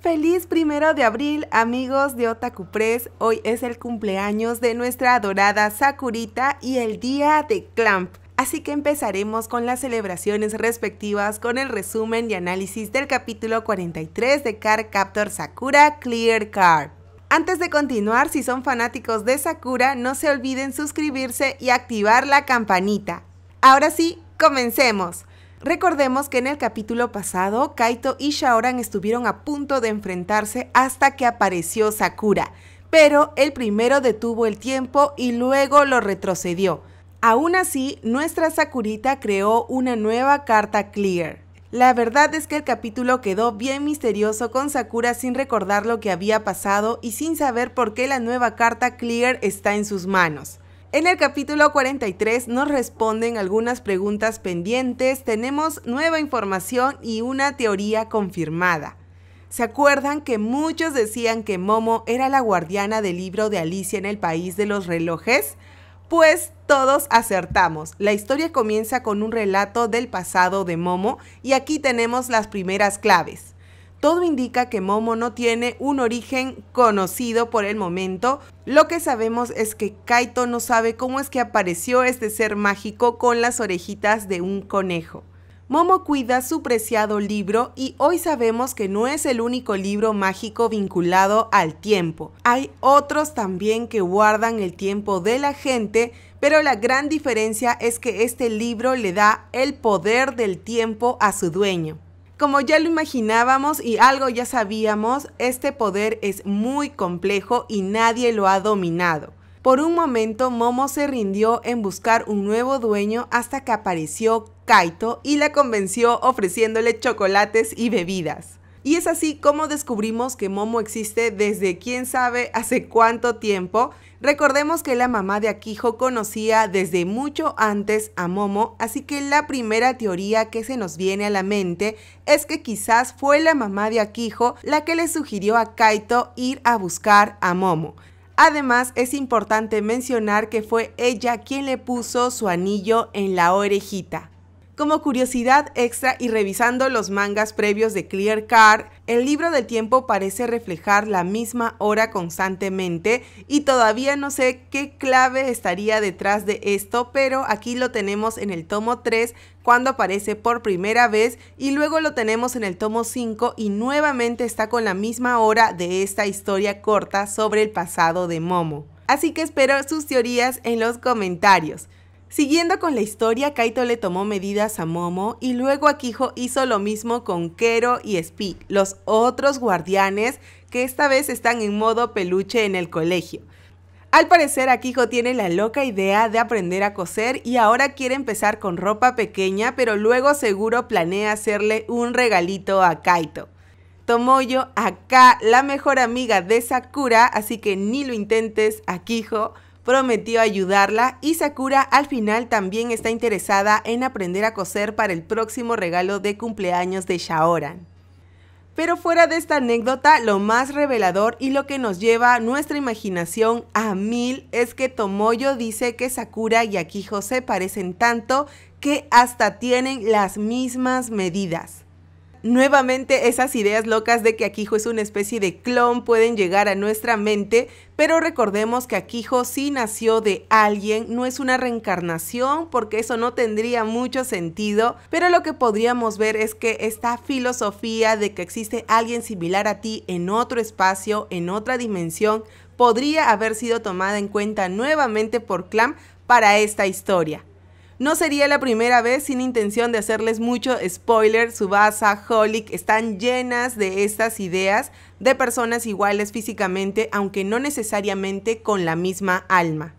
Feliz primero de abril, amigos de Otaku Press. Hoy es el cumpleaños de nuestra adorada Sakurita y el día de Clamp. Así que empezaremos con las celebraciones respectivas con el resumen y análisis del capítulo 43 de Car Captor Sakura Clear Card Antes de continuar, si son fanáticos de Sakura, no se olviden suscribirse y activar la campanita. Ahora sí, comencemos. Recordemos que en el capítulo pasado, Kaito y Shaoran estuvieron a punto de enfrentarse hasta que apareció Sakura, pero el primero detuvo el tiempo y luego lo retrocedió. Aún así, nuestra Sakurita creó una nueva carta Clear. La verdad es que el capítulo quedó bien misterioso con Sakura sin recordar lo que había pasado y sin saber por qué la nueva carta Clear está en sus manos. En el capítulo 43 nos responden algunas preguntas pendientes, tenemos nueva información y una teoría confirmada. ¿Se acuerdan que muchos decían que Momo era la guardiana del libro de Alicia en el País de los Relojes? Pues todos acertamos. La historia comienza con un relato del pasado de Momo y aquí tenemos las primeras claves. Todo indica que Momo no tiene un origen conocido por el momento. Lo que sabemos es que Kaito no sabe cómo es que apareció este ser mágico con las orejitas de un conejo. Momo cuida su preciado libro y hoy sabemos que no es el único libro mágico vinculado al tiempo. Hay otros también que guardan el tiempo de la gente, pero la gran diferencia es que este libro le da el poder del tiempo a su dueño. Como ya lo imaginábamos y algo ya sabíamos, este poder es muy complejo y nadie lo ha dominado. Por un momento, Momo se rindió en buscar un nuevo dueño hasta que apareció Kaito y la convenció ofreciéndole chocolates y bebidas. Y es así como descubrimos que Momo existe desde quién sabe hace cuánto tiempo. Recordemos que la mamá de Akijo conocía desde mucho antes a Momo, así que la primera teoría que se nos viene a la mente es que quizás fue la mamá de Akijo la que le sugirió a Kaito ir a buscar a Momo. Además, es importante mencionar que fue ella quien le puso su anillo en la orejita. Como curiosidad extra y revisando los mangas previos de Clear Card, el libro del tiempo parece reflejar la misma hora constantemente y todavía no sé qué clave estaría detrás de esto, pero aquí lo tenemos en el tomo 3 cuando aparece por primera vez y luego lo tenemos en el tomo 5 y nuevamente está con la misma hora de esta historia corta sobre el pasado de Momo. Así que espero sus teorías en los comentarios. Siguiendo con la historia, Kaito le tomó medidas a Momo y luego Akijo hizo lo mismo con Kero y Speed, los otros guardianes que esta vez están en modo peluche en el colegio. Al parecer, Akijo tiene la loca idea de aprender a coser y ahora quiere empezar con ropa pequeña, pero luego seguro planea hacerle un regalito a Kaito. Tomoyo, acá la mejor amiga de Sakura, así que ni lo intentes, Akijo prometió ayudarla y Sakura al final también está interesada en aprender a coser para el próximo regalo de cumpleaños de Shaoran. Pero fuera de esta anécdota, lo más revelador y lo que nos lleva nuestra imaginación a mil es que Tomoyo dice que Sakura y Akijo se parecen tanto que hasta tienen las mismas medidas. Nuevamente esas ideas locas de que Akijo es una especie de clon pueden llegar a nuestra mente, pero recordemos que Akijo sí nació de alguien, no es una reencarnación porque eso no tendría mucho sentido, pero lo que podríamos ver es que esta filosofía de que existe alguien similar a ti en otro espacio, en otra dimensión, podría haber sido tomada en cuenta nuevamente por Clam para esta historia. No sería la primera vez sin intención de hacerles mucho spoiler, Subasa, Holic están llenas de estas ideas de personas iguales físicamente, aunque no necesariamente con la misma alma.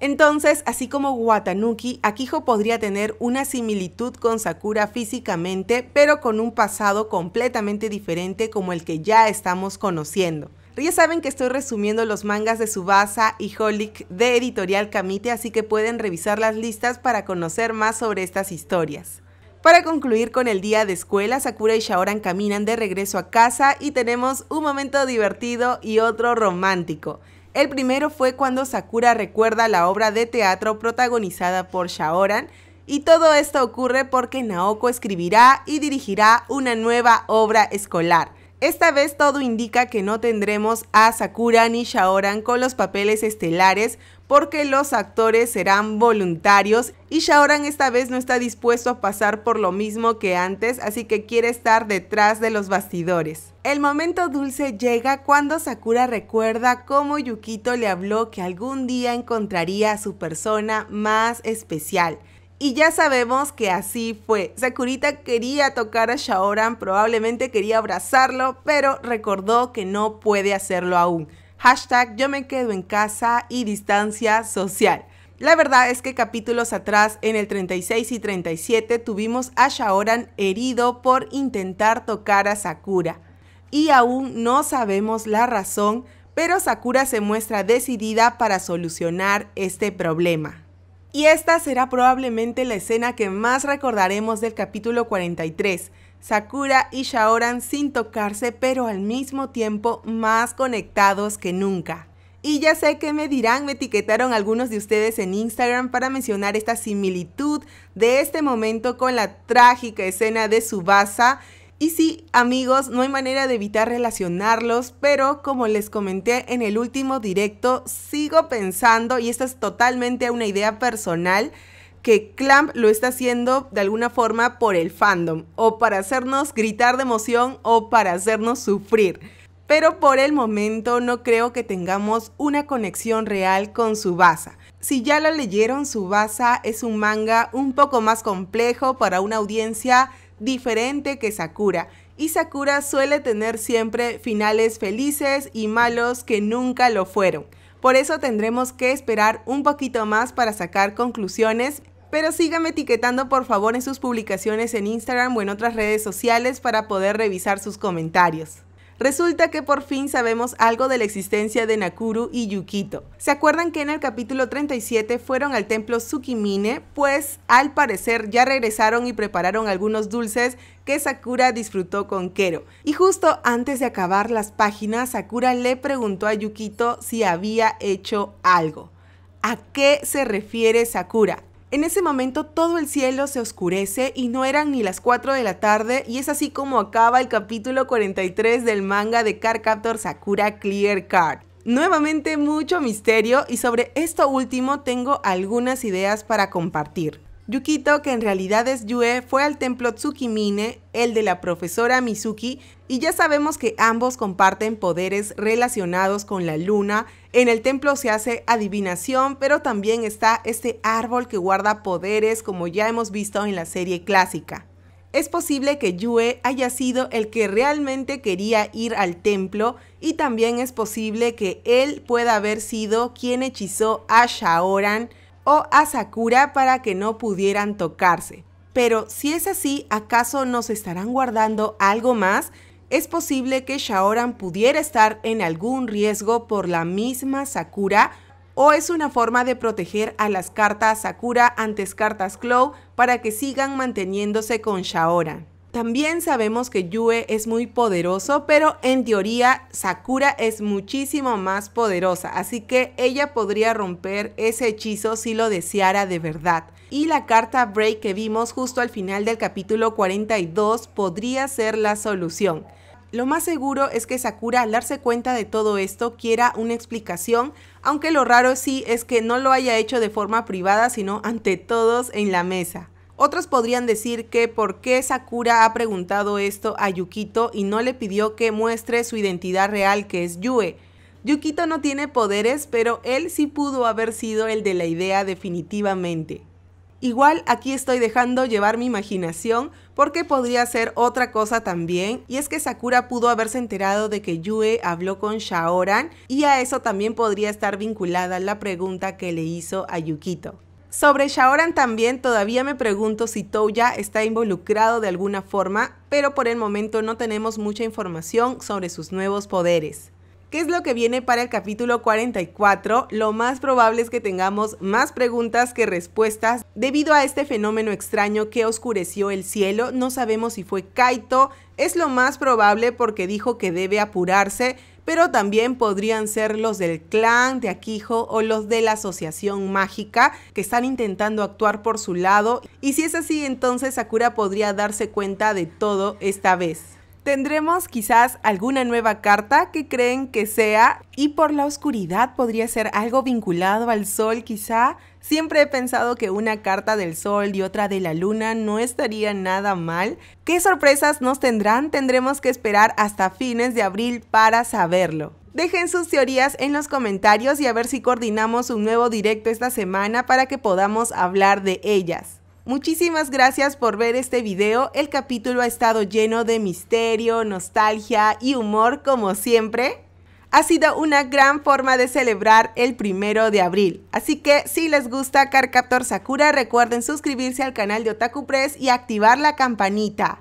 Entonces, así como Watanuki, Akiho podría tener una similitud con Sakura físicamente, pero con un pasado completamente diferente como el que ya estamos conociendo. Ya saben que estoy resumiendo los mangas de Subasa y Holic de Editorial Kamite, así que pueden revisar las listas para conocer más sobre estas historias. Para concluir con el día de escuela, Sakura y Shaoran caminan de regreso a casa y tenemos un momento divertido y otro romántico. El primero fue cuando Sakura recuerda la obra de teatro protagonizada por Shaoran y todo esto ocurre porque Naoko escribirá y dirigirá una nueva obra escolar. Esta vez todo indica que no tendremos a Sakura ni Shaoran con los papeles estelares porque los actores serán voluntarios y Shaoran esta vez no está dispuesto a pasar por lo mismo que antes, así que quiere estar detrás de los bastidores. El momento dulce llega cuando Sakura recuerda cómo Yukito le habló que algún día encontraría a su persona más especial. Y ya sabemos que así fue. Sakurita quería tocar a Shaoran, probablemente quería abrazarlo, pero recordó que no puede hacerlo aún. Hashtag yo me quedo en casa y distancia social. La verdad es que capítulos atrás, en el 36 y 37, tuvimos a Shaoran herido por intentar tocar a Sakura. Y aún no sabemos la razón, pero Sakura se muestra decidida para solucionar este problema. Y esta será probablemente la escena que más recordaremos del capítulo 43. Sakura y Shaoran sin tocarse, pero al mismo tiempo más conectados que nunca. Y ya sé que me dirán, me etiquetaron algunos de ustedes en Instagram para mencionar esta similitud de este momento con la trágica escena de Subasa y sí, amigos, no hay manera de evitar relacionarlos, pero como les comenté en el último directo, sigo pensando, y esta es totalmente una idea personal, que Clamp lo está haciendo de alguna forma por el fandom, o para hacernos gritar de emoción o para hacernos sufrir. Pero por el momento no creo que tengamos una conexión real con Subasa. Si ya lo leyeron, Subasa es un manga un poco más complejo para una audiencia diferente que Sakura. Y Sakura suele tener siempre finales felices y malos que nunca lo fueron. Por eso tendremos que esperar un poquito más para sacar conclusiones. Pero síganme etiquetando por favor en sus publicaciones en Instagram o en otras redes sociales para poder revisar sus comentarios. Resulta que por fin sabemos algo de la existencia de Nakuru y Yukito. ¿Se acuerdan que en el capítulo 37 fueron al templo Tsukimine? Pues al parecer ya regresaron y prepararon algunos dulces que Sakura disfrutó con Kero. Y justo antes de acabar las páginas, Sakura le preguntó a Yukito si había hecho algo. ¿A qué se refiere Sakura? En ese momento todo el cielo se oscurece y no eran ni las 4 de la tarde y es así como acaba el capítulo 43 del manga de Carcaptor Sakura Clear Card. Nuevamente mucho misterio y sobre esto último tengo algunas ideas para compartir. Yukito, que en realidad es Yue, fue al templo Tsukimine, el de la profesora Mizuki, y ya sabemos que ambos comparten poderes relacionados con la luna. En el templo se hace adivinación, pero también está este árbol que guarda poderes como ya hemos visto en la serie clásica. Es posible que Yue haya sido el que realmente quería ir al templo y también es posible que él pueda haber sido quien hechizó a Shaoran o a Sakura para que no pudieran tocarse. Pero si es así, ¿acaso nos estarán guardando algo más? Es posible que Shaoran pudiera estar en algún riesgo por la misma Sakura o es una forma de proteger a las cartas Sakura antes cartas Clow para que sigan manteniéndose con Shaoran. También sabemos que Yue es muy poderoso, pero en teoría Sakura es muchísimo más poderosa, así que ella podría romper ese hechizo si lo deseara de verdad. Y la carta Break que vimos justo al final del capítulo 42 podría ser la solución. Lo más seguro es que Sakura al darse cuenta de todo esto quiera una explicación, aunque lo raro sí es que no lo haya hecho de forma privada, sino ante todos en la mesa. Otros podrían decir que por qué Sakura ha preguntado esto a Yukito y no le pidió que muestre su identidad real que es Yue. Yukito no tiene poderes, pero él sí pudo haber sido el de la idea definitivamente. Igual aquí estoy dejando llevar mi imaginación porque podría ser otra cosa también y es que Sakura pudo haberse enterado de que Yue habló con Shaoran y a eso también podría estar vinculada la pregunta que le hizo a Yukito. Sobre Shaoran también todavía me pregunto si Touya está involucrado de alguna forma, pero por el momento no tenemos mucha información sobre sus nuevos poderes. ¿Qué es lo que viene para el capítulo 44? Lo más probable es que tengamos más preguntas que respuestas. Debido a este fenómeno extraño que oscureció el cielo, no sabemos si fue Kaito, es lo más probable porque dijo que debe apurarse, pero también podrían ser los del clan de Aquijo o los de la Asociación Mágica que están intentando actuar por su lado. Y si es así, entonces Sakura podría darse cuenta de todo esta vez. Tendremos quizás alguna nueva carta que creen que sea y por la oscuridad podría ser algo vinculado al sol quizá. Siempre he pensado que una carta del sol y otra de la luna no estaría nada mal. ¿Qué sorpresas nos tendrán? Tendremos que esperar hasta fines de abril para saberlo. Dejen sus teorías en los comentarios y a ver si coordinamos un nuevo directo esta semana para que podamos hablar de ellas. Muchísimas gracias por ver este video. El capítulo ha estado lleno de misterio, nostalgia y humor como siempre. Ha sido una gran forma de celebrar el primero de abril. Así que si les gusta Carcaptor Sakura, recuerden suscribirse al canal de Otaku Press y activar la campanita.